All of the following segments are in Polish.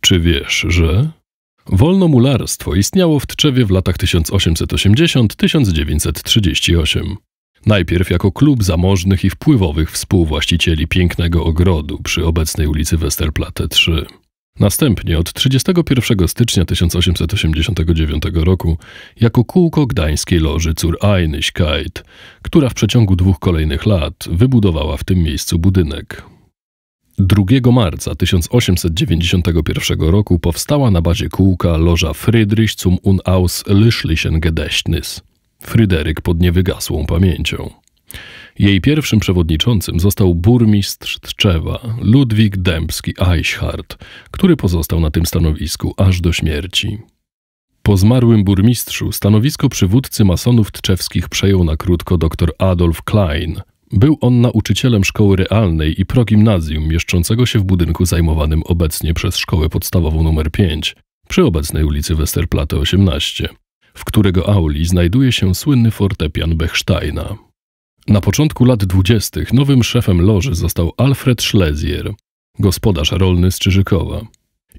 Czy wiesz, że? Wolnomularstwo istniało w Tczewie w latach 1880-1938. Najpierw jako klub zamożnych i wpływowych współwłaścicieli pięknego ogrodu przy obecnej ulicy Westerplatte 3. Następnie od 31 stycznia 1889 roku jako kółko gdańskiej loży Cór Einigkeit, która w przeciągu dwóch kolejnych lat wybudowała w tym miejscu budynek. 2 marca 1891 roku powstała na bazie kółka loża Friedrich zum Unaus Lyschlichen Gedächtnis. Fryderyk pod niewygasłą pamięcią. Jej pierwszym przewodniczącym został burmistrz Tczewa Ludwik Dębski Eichhardt, który pozostał na tym stanowisku aż do śmierci. Po zmarłym burmistrzu stanowisko przywódcy masonów tczewskich przejął na krótko dr Adolf Klein, był on nauczycielem szkoły realnej i progimnazjum mieszczącego się w budynku zajmowanym obecnie przez szkołę podstawową nr 5 przy obecnej ulicy Westerplatte 18, w którego auli znajduje się słynny fortepian Bechsteina. Na początku lat 20. nowym szefem loży został Alfred Schlesier, gospodarz rolny z Czyżykowa.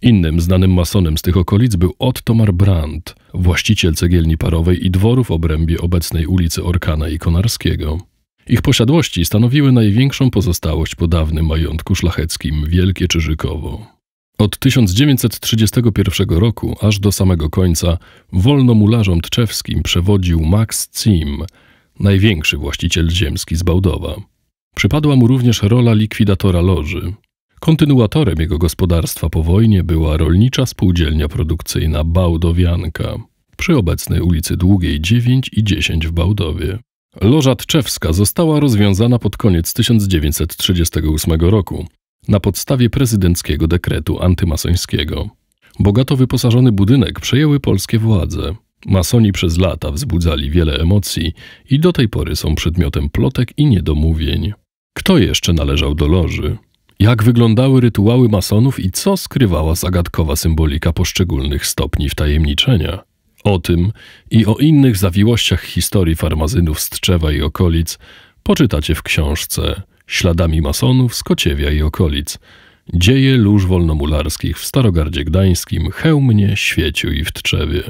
Innym znanym masonem z tych okolic był Ottomar Brandt, właściciel cegielni parowej i dworu w obrębie obecnej ulicy Orkana i Konarskiego. Ich posiadłości stanowiły największą pozostałość po dawnym majątku szlacheckim Wielkie Czyżykowo. Od 1931 roku aż do samego końca wolnomularzom tczewskim przewodził Max Cim, największy właściciel ziemski z Bałdowa. Przypadła mu również rola likwidatora loży. Kontynuatorem jego gospodarstwa po wojnie była rolnicza spółdzielnia produkcyjna Bałdowianka przy obecnej ulicy Długiej 9 i 10 w Bałdowie. Loża Tczewska została rozwiązana pod koniec 1938 roku na podstawie prezydenckiego dekretu antymasońskiego. Bogato wyposażony budynek przejęły polskie władze. Masoni przez lata wzbudzali wiele emocji i do tej pory są przedmiotem plotek i niedomówień. Kto jeszcze należał do loży? Jak wyglądały rytuały masonów i co skrywała zagadkowa symbolika poszczególnych stopni wtajemniczenia? O tym i o innych zawiłościach historii farmazynów z Trzewa i okolic poczytacie w książce Śladami masonów z Kociewia i okolic. Dzieje lóż wolnomularskich w Starogardzie Gdańskim, Chełmnie, Świeciu i w Tczewie.